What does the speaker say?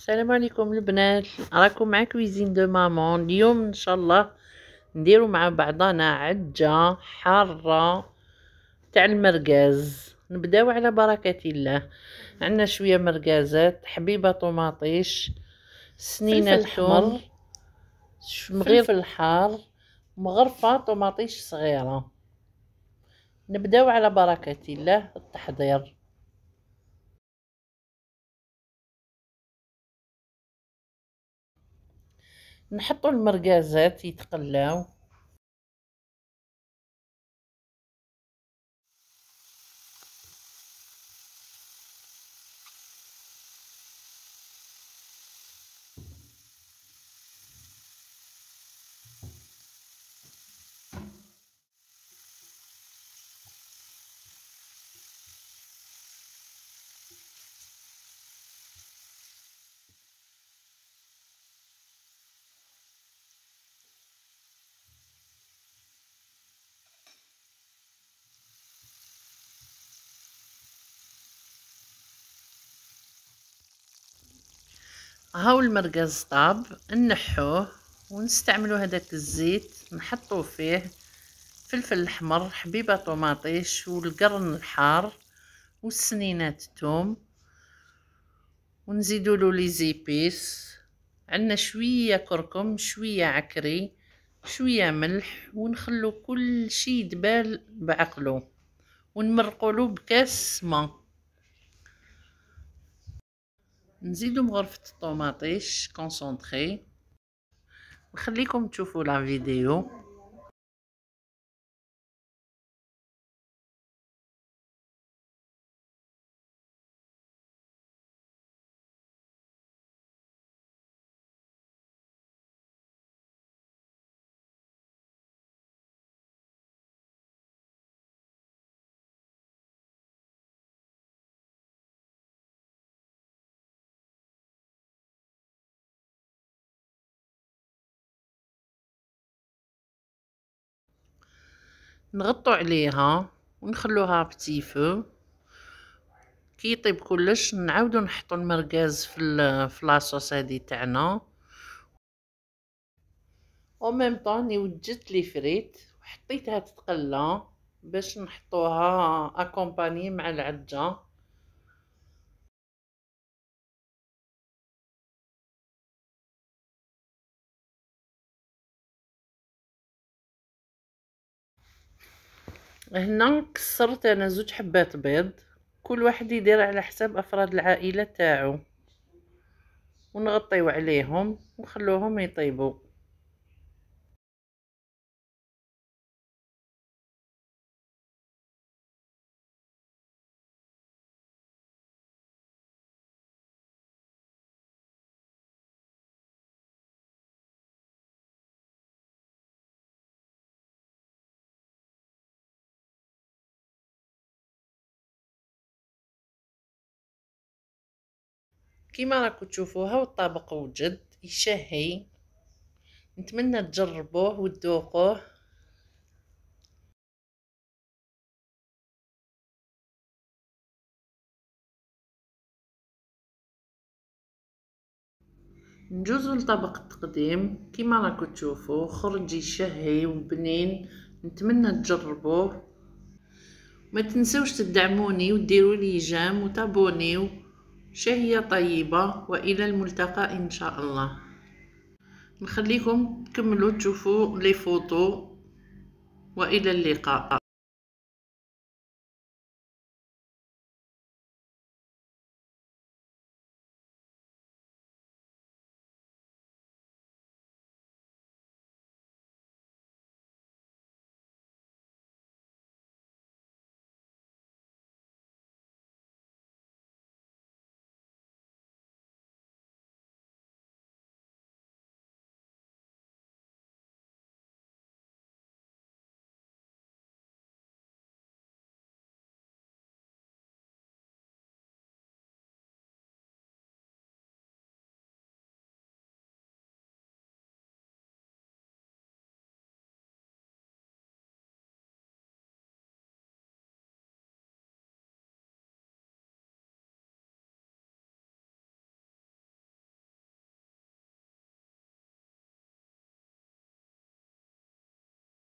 السلام عليكم البنات راكم مع كويزين دو مامون اليوم ان شاء الله نديرو مع بعضنا عجه حاره تاع المرقاز نبداو على بركه الله عندنا شويه مرقازات حبيبه طماطيش سنينه حمر مغير حار مغرفه طماطيش صغيره نبداو على بركه الله التحضير نحطو المرقازات يتقلاو هاو المرقز طاب نحوه ونستعملو هداك الزيت نحطو فيه فلفل احمر حبيبه طوماطيش والقرن الحار والسنينات الثوم ونزيدو له لي زيبيس عندنا شويه كركم شويه عكري شويه ملح ونخلو كل شي دبال بعقلو ونمرقلو بكاس ما نزيدو مغرفه الطوماطيش كونسونطخي نخليكم تشوفوا لا فيديو نغطو عليها ونخلوها بتي فو كي يطيب كلش نعاودو نحطو المركاز في في لاصوص هادي تاعنا او ميم طون وجدت لي فريت وحطيتها تتقلى باش نحطوها اكومباني مع العجه هنا كسرت انا زوج حبات بيض كل واحد يدير على حساب افراد العائله تاعو ونغطيو عليهم ونخلوهم يطيبوا كيما راكم تشوفوها والطبق وجد يشهي نتمنى تجربوه وتذوقوه نجوزو لطبق التقديم كيما راكم تشوفوا خرج يشهي وبنين نتمنى تجربوه ما تنسوش تدعموني وديروا لي جام وتابونيو شهية طيبة وإلى الملتقى إن شاء الله نخليكم تكملوا تشوفوا لي فوتو وإلى اللقاء